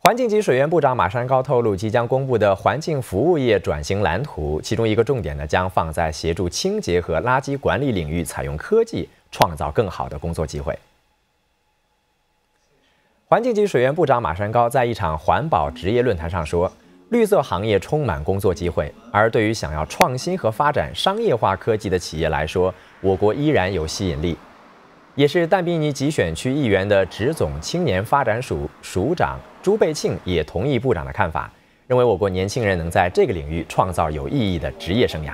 环境及水源部长马山高透露，即将公布的环境服务业转型蓝图，其中一个重点呢，将放在协助清洁和垃圾管理领域，采用科技创造更好的工作机会。环境及水源部长马山高在一场环保职业论坛上说：“绿色行业充满工作机会，而对于想要创新和发展商业化科技的企业来说，我国依然有吸引力。”也是但比尼集选区议员的职总青年发展署署长朱贝庆也同意部长的看法，认为我国年轻人能在这个领域创造有意义的职业生涯。